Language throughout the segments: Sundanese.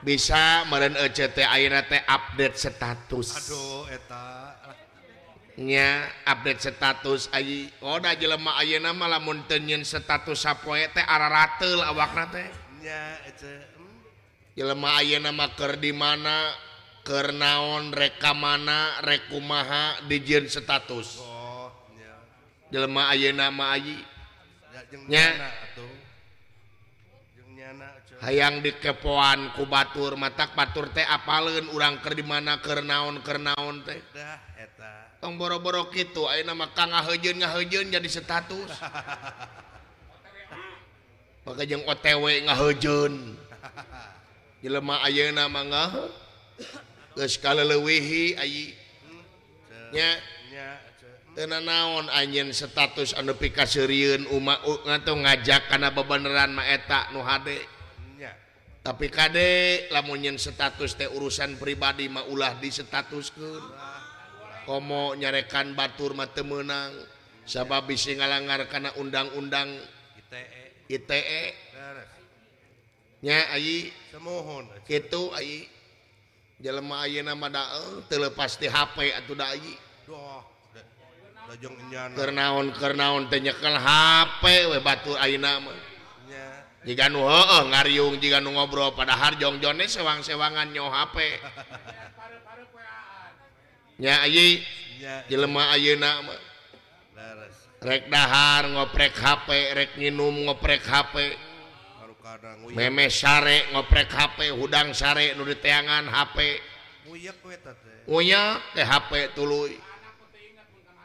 punya bisamarin CT update statusnya update status A jelemah nama lamunin statuspo alemah aya namar di manakernaon reka mana rekumaha diJin status jelemah ayaye nama Ayinya punya hayang di kepoan kubatur mata patur tepalen urang ke dimana ke naon ke naon tong boro-boro itu maka ngahujun ngajun jadi status hangko tewek ngajun jele namawihi naon anin status and pikasiun uma ngajak karena bebeneran maeak nu Hdek punya tapi Kdek lamonnyin statust urusan pribadi maulah di statusku komo nyarekan Batur mate menang sahabatis ngalanggar karena undang-undangemolepas e. e. HP atauonkernaon teyekel HP we batu nama jikaung ngobrol pada har jongjo sewang sewang HPrekhar ngoprek HPrek minum ngoprek HP meme sare ngoprek HP hudang sare nu diangan HP punya TH dulu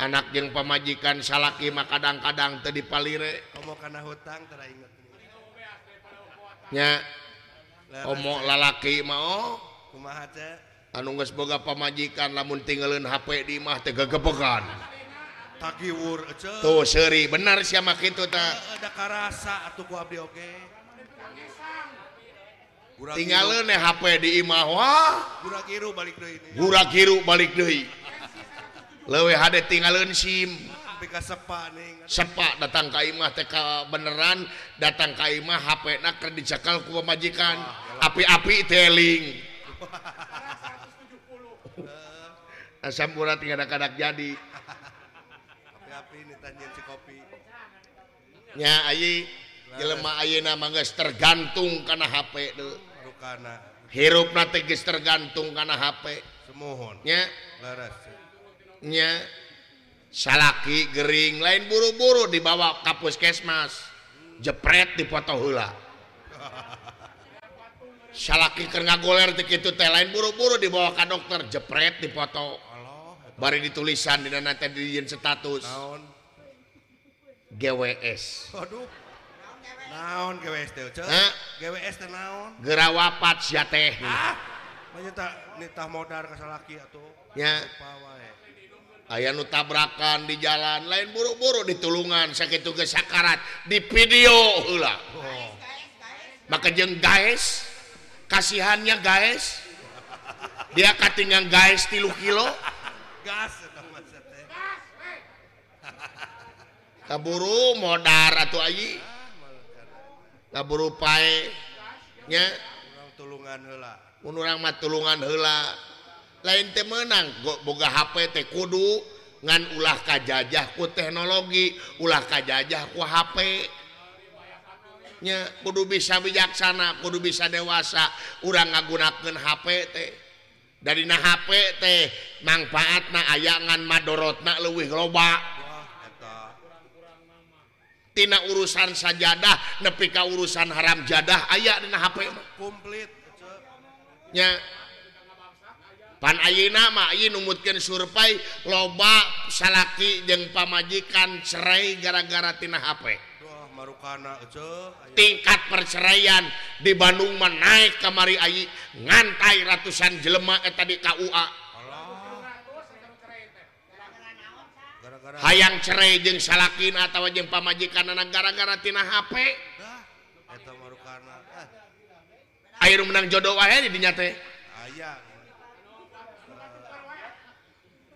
anak yang pemajikan salaki maka dang-kadang tadialire karena hutang punya Om lalaki mau Anung semoga pemajikan namun tinggalin HP dimah kegekan seri benar makin tinggal HP di balik lewe ada tinggalin simbang sepak datang Kaimah TK beneran datang Kaimah HP naker dicekal ku majikan api-api te- jadi tergantung karena HP dulu hirup strategis tergantung karena HP Semohonnyanya salah Gering lain buru-buru dibawa Kapuskesmas jepret dipoto hula Sha kenaler di teh lain buru-buru dibawakan dokter Jepret dipoto baru ditulisan di status GWSwa ah! ya ba ayanu tabrakan di jalan lain buruk-buru ditullungungan sakit tugas at di videola makajeng guys kasihannya guys dia Katinya guys tilu kiloburuantulan hela kita lain menang boga HP kudu ngan ulahkah jajahku teknologi ulahkah jajah HP Kudu bisa bijaksana kudu bisa dewasa u ngagurapken HP dari nah HP nangfaatna ayangan maddort na luwihbaktina urusan sajadah nepi kau urusan haram jadah aya HP kulitnya Aina survei loba salaki jeng pamajikan cerai gara-garatina HP tingkat perceraian di Bandungman naik kamari A ngantai ratusan jelemak tadi KU hayang cerai jeng salakin atau je pamajikan anak gara-gara Ti HP air menang jodo jadi dinyati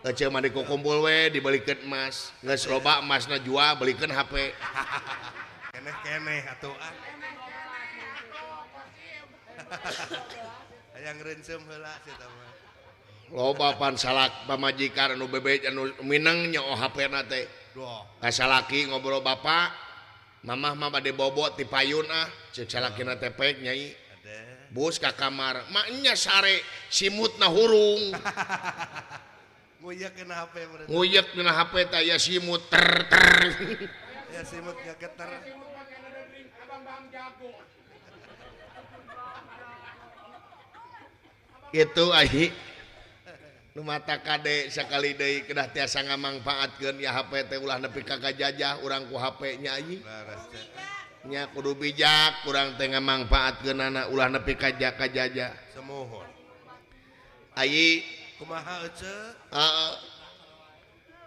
punyaman dikumpul we dibalikket emas rob emas najuwa beikan HP ha lo pan salak mamaji kar beB Minangnya Oh HP ngobrol ba mama mama dibobot tip payuncenya ah. bus ka kamar Maknya sare simut nahhurung hahahaha itu lu Kadek sekali De ke sangat manfaat gen ya HP ulah nepi kakak jajah orangku HP nyanyinya kudu bijak kurang tengah manfaat genana ulah nepi kajjaka jajah semoho A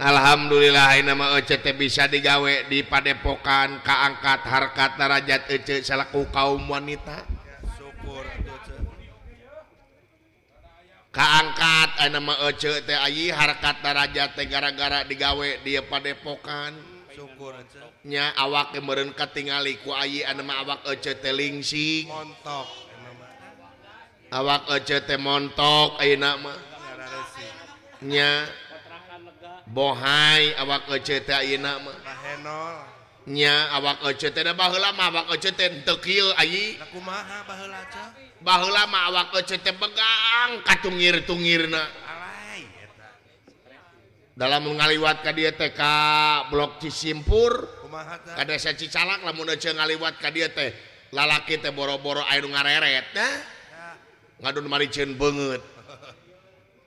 Alhamdulillah nama OCT bisa digawe di Padepokan kangkat harkat naraja selaku kaum wanita Kangkat nama O harkatraja gara-gara digawe di Padepokan syukurnya awak yang mekat tinggali kuaiwaking awak OCT montkak nya bohai awaknya awak lama Ba lama awak O pegang Katungir tunggirna dalam mengaliwat ka dia TK blok cisimpurliwat lalaki boro-boro air ngare eh? ngaun maricin banget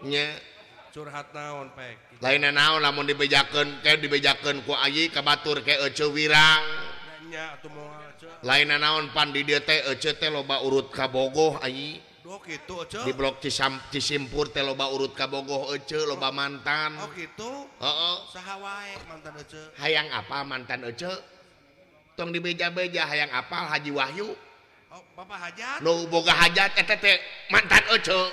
punyacurhat tahun lain namun dibedakan kayak dibedakan ku Aji Kabatur kewi lainon pandiba urut Kabogo A oh, dibloksimpur teloba urut kabogo O loba oh. mantanang oh, apa mantan O tong dibeja-beja hayang apal Haji Wahyu Boga hajat T mantan Oco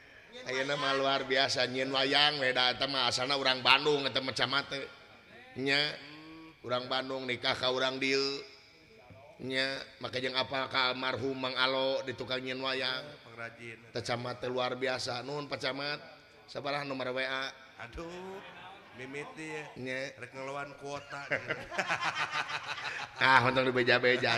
punya nama luar biasa nyiin wayang beda samaana orang Bandung ngetemucamnya u Bandung nikahkak orang dilnya maka yang apa kamar humang kalau ditukal nyin wayang pengrajjin pecammata luar biasa non paccamat siapalah nomor waA Aduhitiwan kuota lebih ah,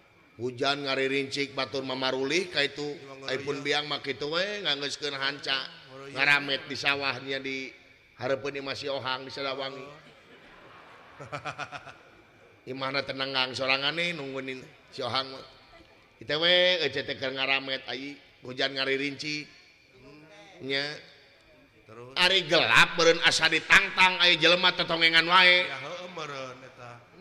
hujan ngari rincik Batur mamamarulih Ka itu pun biangca ngamet di sawahnya di Har masihohang diwangi ha tenengang so nung hujan rinci hmm. terus Ari gelap as ditantang jeletongengan wa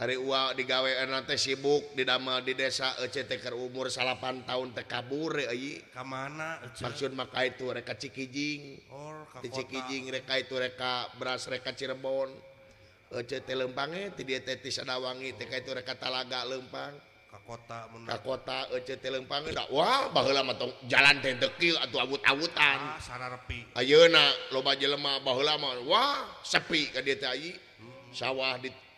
punya uang digawai sibuk di namamel di desa CTker umur salapan tahun TK bure ke mana sankun maka itureka Ckijingjing mereka itureka berasreka Cirebon CT lempange diatis ada wangi TK iturekaaga Lempang e, kota kota CT lempangwah e, lama jalan tendkil atau abut-ahutan ah, rap loba jelemah Ba lama Wah sepi keTAI hmm. sawah di dalam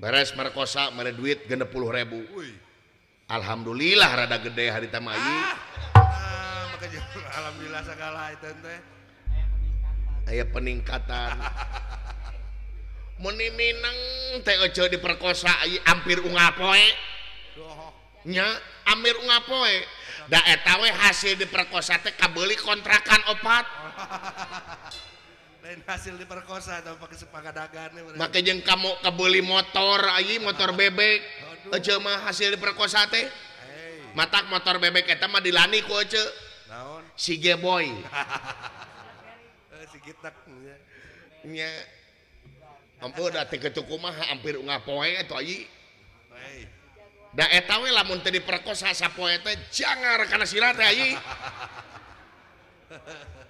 beres merkosa meledit gep 100.000 Alhamdulillah rada gede hari tamjiillah ah, ah, peningkatan menangjo diperkosapirnyairw oh. hasil diperkosakabbelli kontrakan opat ha hasil diperkosa atau pakai sepa maka kamu kebo motor Ayi motor bebek cuma hasil diperkosa teh mata motor bebek ke dini ko si Boy hapun eh, kecukuma hampir tahulah diperkosapo jangan karena sil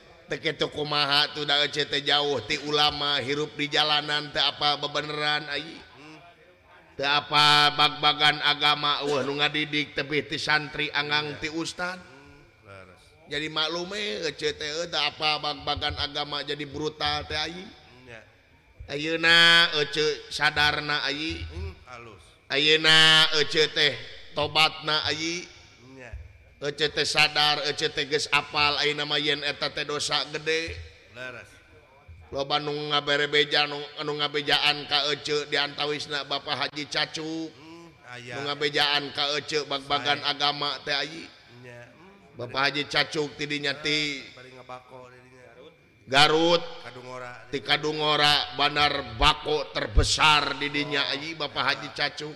punya ketukma jauh ti ulama hirup di jalanan tak apa bebeneran A apa bakbagan agama uh nuna didik tepi di santri gang ti Ustad jadi maklume keCT eh, tak eh, apa bakbagan agama jadi brutal T Auna eh, sadarna hal hmm, AyenaCT tobat na punya CT sadar CTG apal nama y dosa gede loungrebean diantawi Bapak Haji cacukbean hmm, bakgan agama hmm. Bapak Haji cacuk ti nyati Garut Banar bakok terbesar didinyayi Bapak Haji cacuk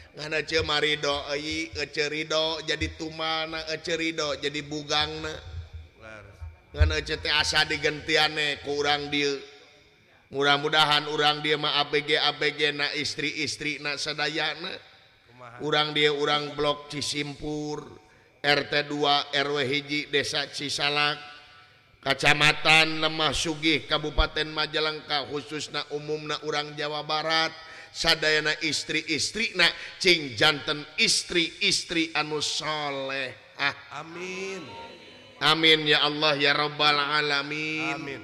punya jadi jadigang kurang mudah-mudahan urang dia maaf BGG na istri-istri urang dia urang blok Cisimpur RT2 RW Hijia sisaak Kacamatan Nemah Sugih Kabupaten Majalengka khusus na umum na urang Jawa Barat wo saddayana istri-istri nah Cjantan istri-istri anusholeh ah. amin amin ya Allah ya robbal alaminmin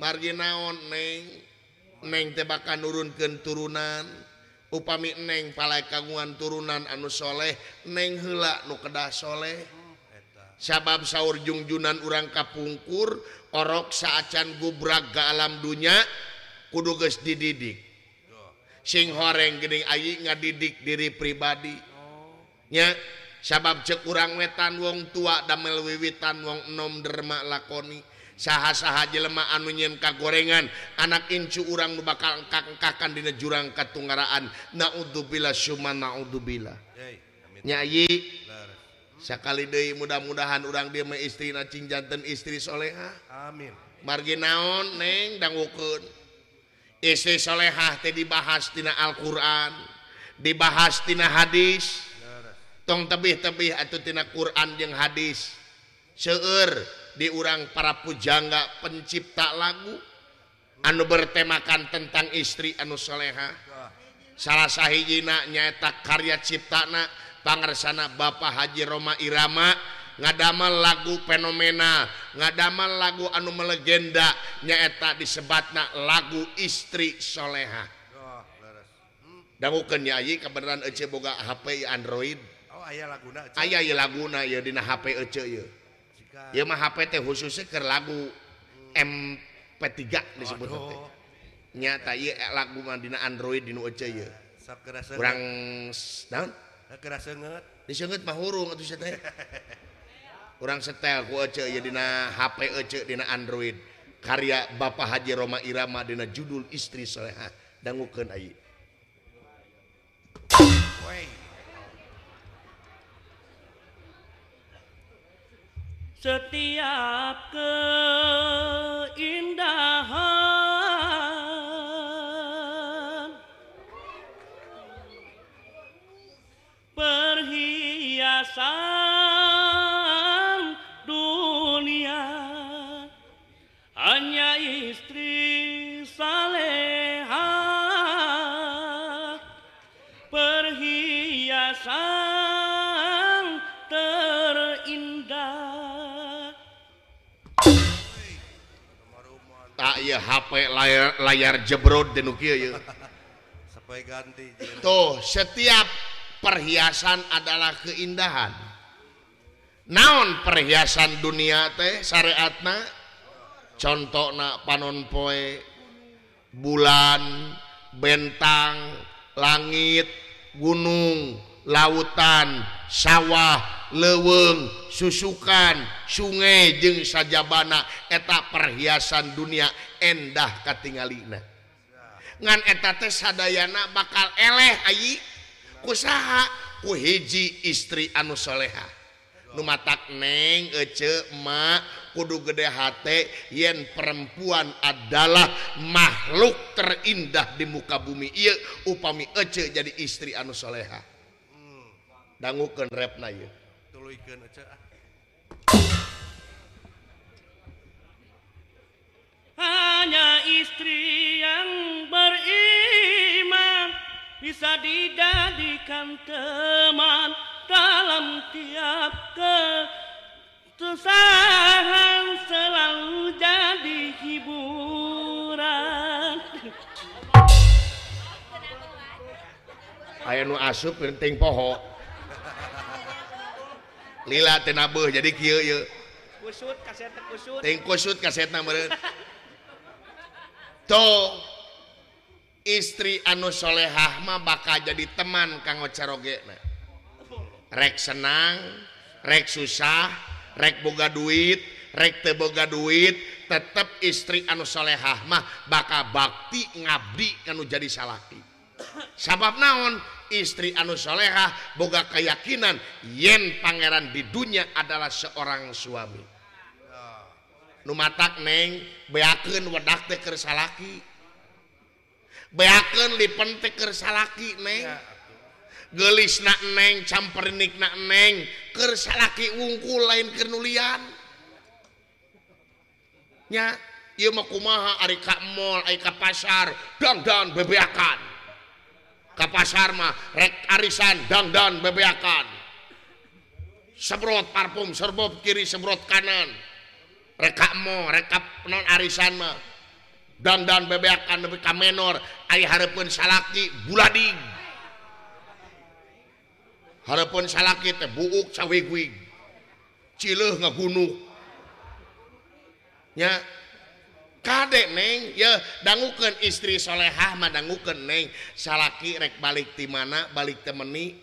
marginaon neng neng tebakan nurunken turunan upami neng palaai kaguan turunan anusholeh neng helak nukeddahsholeh sabab Saur jungjunan uurangkap pungkur Orok seacan gubra ga alam dunya kudu ge dididik sing gorengde didik diri pribadinya sabab jek kurangrang wetan wong tua damel wiwitan wongom Dermak lakoni sah-saha jelemah anunyin ka gorengan anak Incu urang bakalngkangkakan Di jurang ketunggaraan naudzubila cumman naudzubilanyayi seakali De mudah-mudahan urang dia meistri nacin jantan istri oleh Amin marginaon neng danuku lehah dibahastina Alquran dibahas Tina hadis tong tebih- tebih itu tidak Quran yang hadis seeur diurang para puj nggak pencipta lagu andu bertemakan tentang istri anusholehah salah sahjinaknya tak karya cipta Pannger sana Bapak Haji R Irama itu ngadamal lagu fenomena ngadamal lagu anoma legenda nya tak oh, disebatnak lagu istrisholehah kenyayi kebenaranga HP Android la laguna ya HP khususnya ke lagu MP3 disebut nyata lagu mandina Android diunghe kurang setelgue HP Android karya Bapak Haji Roma Irama Madina judul istrishoreha dangu keai setiap ke Inda punya HP layar layar jebrot ganti tuh setiap perhiasan adalah keindahan naon perhiasan dunia teh syariatna contohnak panonpoe bulan bentang langit gunung lautan sawah punya leweng susukan sungai jeng saja bana etak perhiasan dunia endah kattinglina nganetatessaana bakal eleleh usaha uhji istri anu salelehah nengce gede yen perempuan adalah makhlukkerindah di muka bumi ia upami eeh jadi istri anu salelehha danguukan rapnay Hai ah. hanya istri yang beriman bisa didadikan teman dalam tiap ke sussa selalu jadi hiburan Anu asuh penting pohok jadi istri Anusholehahma bakal jadi teman kange rek senang rek susah rek Boga duit rekte Boga duit tetap istri Anu Sholehhmah bakal bakti ngabri kamu jadi salati sabab naon istri anu Shalehah boga keyakinan yen Pangeran bidunya adalah seorang suaming bay ditikkersa gelisnakneng campniknak nengkersalaki ungku lain kenuliannya pasar do bebeakan kapas Sharma rek arisan dan dan bebeakan sebrot parfum serbab kiri sebrot kanan rekap mau rekapangarisan dan dan bebeakan lebih menorpun salaki Bu Hardapun salakibunuhnya Kadek neng ya dangukan istri solehah mah dangukan neng salaki rek balik di mana balik temeni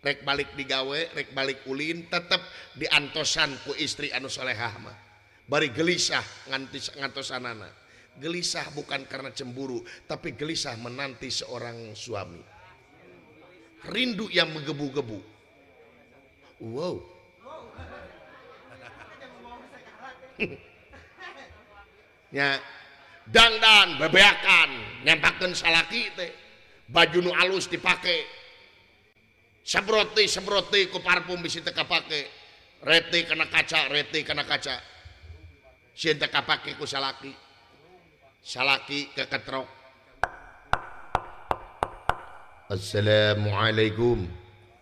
rek balik digawe rek balik ulin tetap diantosan ku istri anu solehah mah bari gelisah nganti ngantosan gelisah bukan karena cemburu tapi gelisah menanti seorang suami rindu yang menggebu-gebu wow ya dandan bebeakan nyampakan salaki teh baju nu alus dipakai sebroti sebroti ku parfum bisi teka pake reti kena kaca reti kena kaca si teka pake ku salaki salaki ke ketrok Assalamualaikum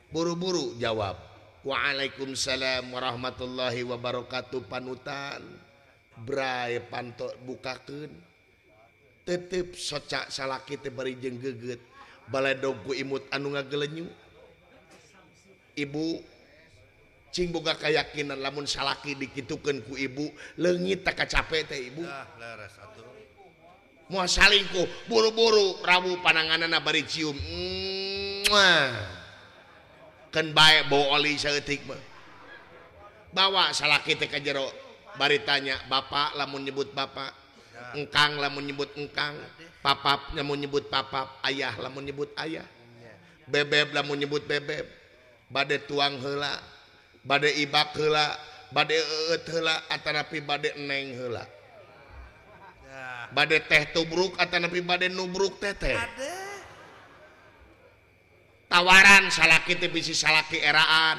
buru-buru jawab Waalaikumsalam warahmatullahi wabarakatuh panutan pan bukaken titip socak salaki geget do imut anu ngaen ibubuka kayakkinan lamun salaki dikiukanku ibu legit tak ka cap ibu salingku buru-buru rabu pananganan nabarum bawa salaki teka jero punya bari tanya Bapaklah menyebut Bapakpak engkang lah menyebut engkang papapnya menyebut papap Ayah lah menyebut ayah bebelah menyebut bebep badai tuang hela badailak bad bad teh tawaran salah kitai salah keeran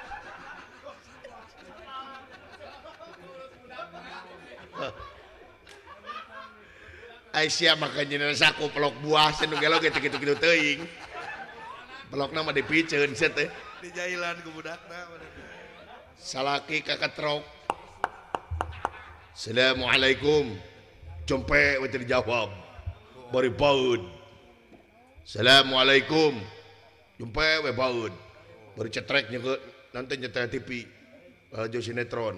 Hai Aya maka je saku pelok buah sendo bek nama di salahki kakakrok silamualaikum jumpe jawab Assalamualaikum jump webauun baru cereknya ke nanti nyata TV Josinetron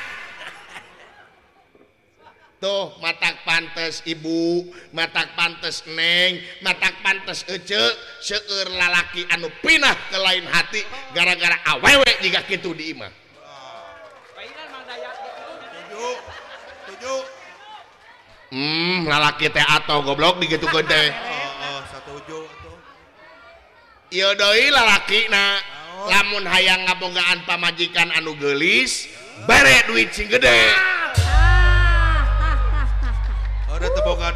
matak pantes ibu mata pantes neng matak pantes kece seker lalaki anu pinah kelain hati gara-gara awewek jika gitu di ngalaki hmm, atau goblok di gede oh, oh, yodo lalaki namun hay ngaunggaan pamajikan anu gelis baret ducing gede ah!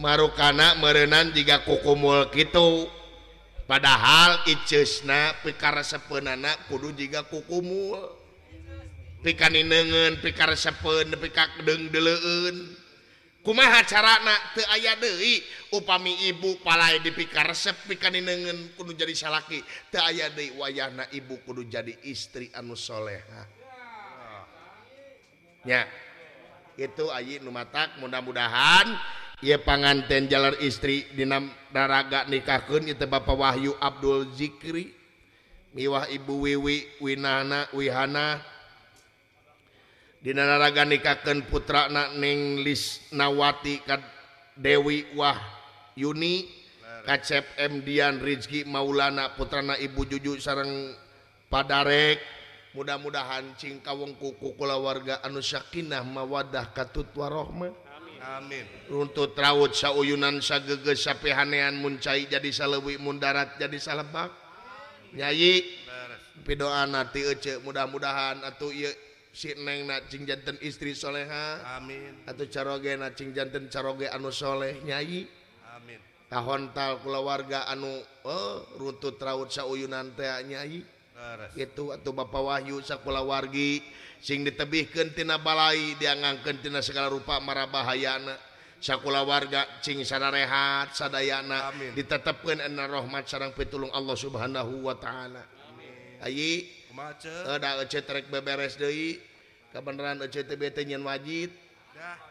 punya marukan merenan jika ku kumuul gitu padahal pikar sependu juga ku pikan pikar sepenun kuma aya upami ibu pala dipikarepkandu jadi salah aya wayah ibu kudu jadi istri anusholeh itu Ay Numata mudah-mudahan kita I panganten jalar istri dinam daraga nikakken Ita ba Wahyu Abdul Zikri miwah ibu Wiwi winana wihanadina naraga ni kaken putra na nenglis nawati dewiwah Yuni katcep Mdian Rizki maulanak putran ibu jujur sarang padarek mudah-mudahan cingkaweg kuku kulawarga anuyakinah mawadah ka Tutwa rohme runttu ra sa Uyunan sa gegesapehanean mucai jadi sa lebih mudarat jadi salahbaknyayi pedoaan mudah-mudahantan istrisholehhaminjange anuleh nyayi Hontalkulawarga anu runtu ra sanannya itu atau ba Wahyu sakulawargi ditbihkantinana Balai diangankentina segala rupa marbahayana syakula warga C sanarehat sadana amin ditetapkan Ana rohmat sarang pettulung Allah Subhanahu Wa Ta'ala aminyi eh, beberes kebenaran OctBin wajid